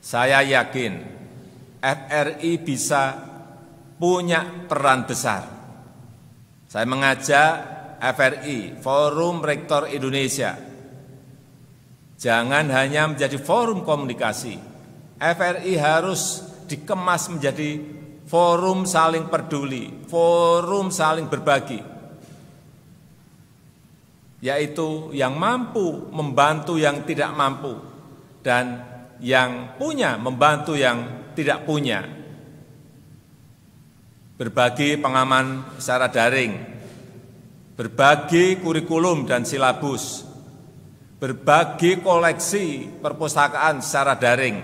Saya yakin FRI bisa punya peran besar. Saya mengajak FRI, Forum Rektor Indonesia, jangan hanya menjadi forum komunikasi. FRI harus dikemas menjadi forum saling peduli, forum saling berbagi, yaitu yang mampu membantu yang tidak mampu dan yang punya membantu yang tidak punya. Berbagi pengaman secara daring, berbagi kurikulum dan silabus, berbagi koleksi perpustakaan secara daring,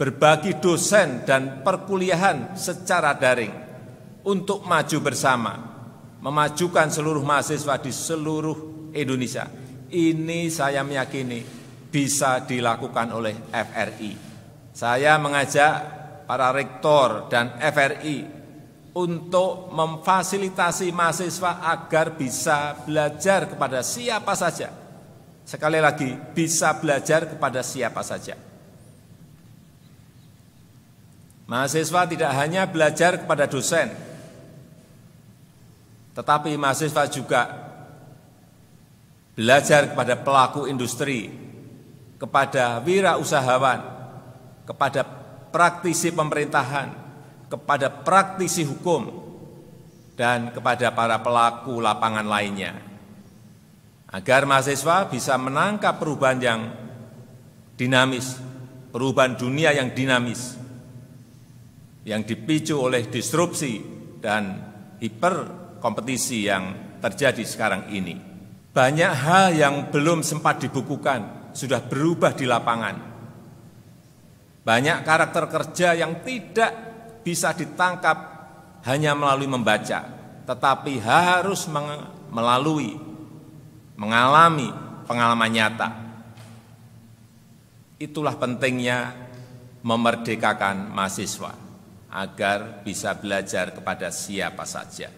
berbagi dosen dan perkuliahan secara daring untuk maju bersama, memajukan seluruh mahasiswa di seluruh Indonesia. Ini saya meyakini bisa dilakukan oleh FRI. Saya mengajak para rektor dan FRI untuk memfasilitasi mahasiswa agar bisa belajar kepada siapa saja. Sekali lagi, bisa belajar kepada siapa saja. Mahasiswa tidak hanya belajar kepada dosen, tetapi mahasiswa juga belajar kepada pelaku industri, kepada wira usahawan, kepada praktisi pemerintahan, kepada praktisi hukum, dan kepada para pelaku lapangan lainnya. Agar mahasiswa bisa menangkap perubahan yang dinamis, perubahan dunia yang dinamis, yang dipicu oleh disrupsi dan hiperkompetisi yang terjadi sekarang ini. Banyak hal yang belum sempat dibukukan sudah berubah di lapangan. Banyak karakter kerja yang tidak bisa ditangkap hanya melalui membaca, tetapi harus melalui, mengalami pengalaman nyata. Itulah pentingnya memerdekakan mahasiswa agar bisa belajar kepada siapa saja.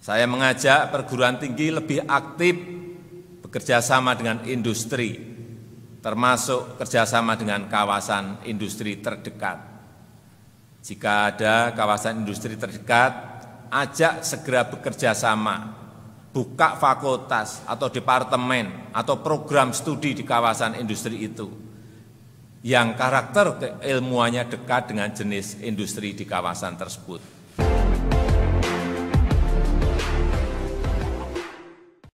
Saya mengajak perguruan tinggi lebih aktif bekerja sama dengan industri termasuk kerjasama dengan kawasan industri terdekat. Jika ada kawasan industri terdekat, ajak segera bekerja sama, buka fakultas atau departemen atau program studi di kawasan industri itu yang karakter keilmuannya dekat dengan jenis industri di kawasan tersebut.